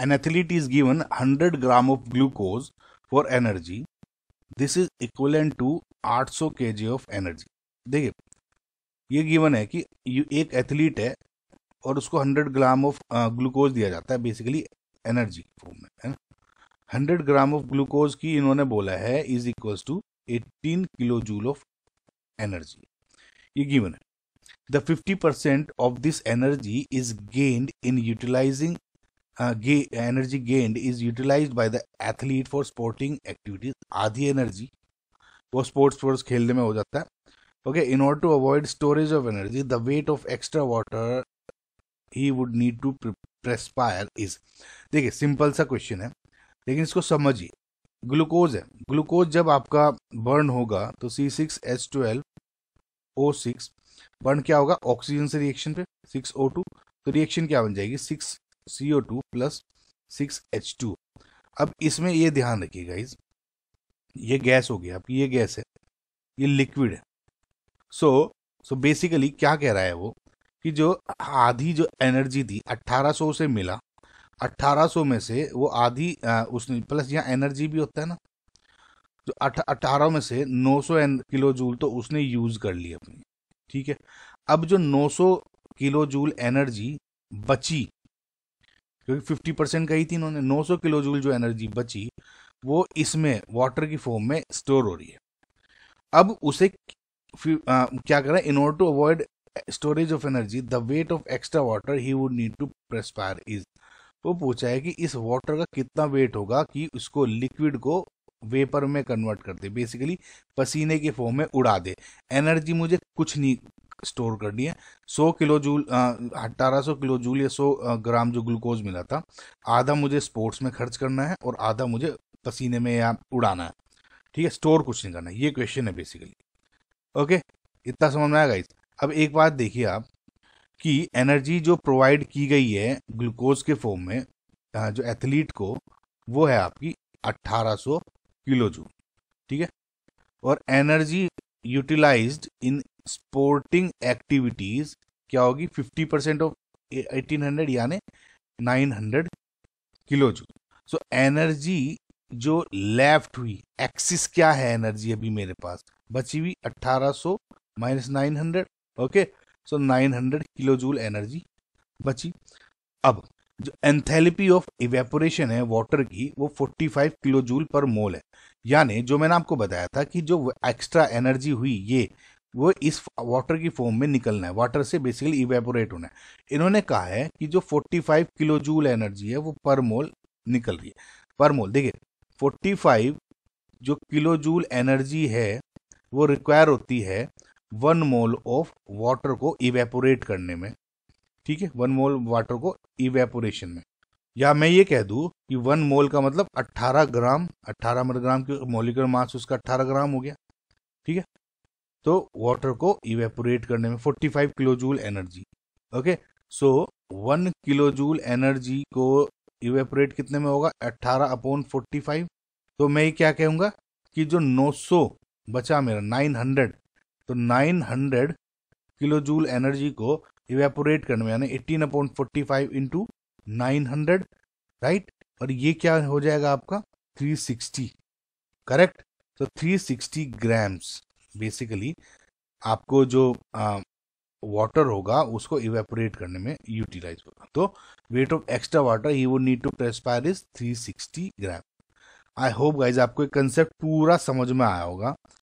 an athlete is given 100 gram of glucose for energy this is equivalent to 800 kg of energy देखिए ये given है कि एक athlete है और उसको 100 ग्राम ऑफ ग्लूकोज दिया जाता है बेसिकली एनर्जी फॉर्म में है ना हंड्रेड ग्राम ऑफ ग्लूकोज की इन्होंने बोला है is equals to 18 kilo joule of energy ये गिवन है the 50 percent of this energy is gained in utilising energy gained is utilise by the athlete for sporting activities आधी energy वो sports sports खेलने में हो जाता है okay in order to avoid storage of energy the weight of extra water he would need to perspire is देखिए simple सा question है लेकिन इसको समझिए ग्लूकोज है ग्लूकोज जब आपका बर्न होगा तो C six H twelve O six burn क्या होगा ऑक्सीजन से रिएक्शन पे सिक्स ओ टू तो रिएक्शन क्या बन जाएगी six O two plus six H two अब इसमें ये ध्यान रखिए गाइज ये गैस हो गया आपकी ये गैस है ये लिक्विड है सो सो बेसिकली क्या कह रहा है वो कि जो आधी जो एनर्जी थी 1800 से मिला 1800 में से वो आधी आ, उसने प्लस यहाँ एनर्जी भी होता है ना जो अठारह में से 900 किलो जूल तो उसने यूज़ कर ली अपनी ठीक है अब जो 900 किलो जूल एनर्जी बची क्योंकि फिफ्टी परसेंट कही थी इन्होंने नौ सौ किलो जूल जो एनर्जी बची वो इसमें वाटर की फॉर्म में स्टोर हो रही है अब उसे आ, क्या करें in order to avoid storage of energy the weight of extra water he would need to perspire is वो पूछा है कि इस वाटर का कितना वेट होगा कि उसको लिक्विड को वेपर में कन्वर्ट कर दे बेसिकली पसीने के फॉर्म में उड़ा दे एनर्जी मुझे कुछ नहीं स्टोर कर लिए 100 किलो जूल अट्ठारह सौ किलो जूल या 100 ग्राम जो ग्लूकोज मिला था आधा मुझे स्पोर्ट्स में खर्च करना है और आधा मुझे पसीने में या उड़ाना है ठीक है स्टोर कुछ नहीं करना है ये क्वेश्चन है बेसिकली ओके इतना समझ में आया गाइस अब एक बात देखिए आप कि एनर्जी जो प्रोवाइड की गई है ग्लूकोज के फॉर्म में जो एथलीट को वो है आपकी 1800 किलो जूल ठीक है और energy utilised in sporting activities क्या होगी 50 परसेंट ऑफ 1800 यानी 900 किलो जूल सो एनर्जी जो लेफ्ट हुई एक्सिस क्या है एनर्जी अभी मेरे पास बची हुई 1800 minus nine okay so 900 kilo joule energy बची अब जो एंथैल्पी ऑफ इवेपोरेशन है वाटर की वो 45 किलो जूल पर मोल है यानी जो मैंने आपको बताया था कि जो एक्स्ट्रा एनर्जी हुई ये वो इस वाटर की फॉर्म में निकलना है वाटर से बेसिकली इवेपोरेट होना है इन्होंने कहा है कि जो 45 किलो जूल एनर्जी है वो पर मोल निकल रही है पर मोल देखिए 45 जो किलो जूल एनर्जी है वो रिक्वायर होती है वन मोल ऑफ वाटर को इवेपोरेट करने में ठीक है वन मोल वाटर को इवेपोरेशन में या मैं ये कह दूँ कि वन मोल का मतलब 18 ग्राम 18 मतलब ग्राम की मोलिकुलर मास उसका 18 ग्राम हो गया ठीक है तो वाटर को इवेपोरेट करने में 45 kilo joule energy okay so one kilo joule energy को इवेपोरेट कितने में होगा 18 अपॉन 45 तो मैं ये क्या कहूंगा कि जो 900 बचा मेरा 900 तो 900 किलो जूल एनर्जी को इवेपोरेट करने में यानी 18 upon 45 five into nine right और ये क्या हो जाएगा आपका 360 करेक्ट तो 360 ग्राम्स बेसिकली आपको जो वाटर होगा उसको इवेपोरेट करने में यूटिलाइज होगा तो weight of extra water he would need to perspire is 360 gram I hope guys आपको एक कंसेप्ट पूरा समझ में आया होगा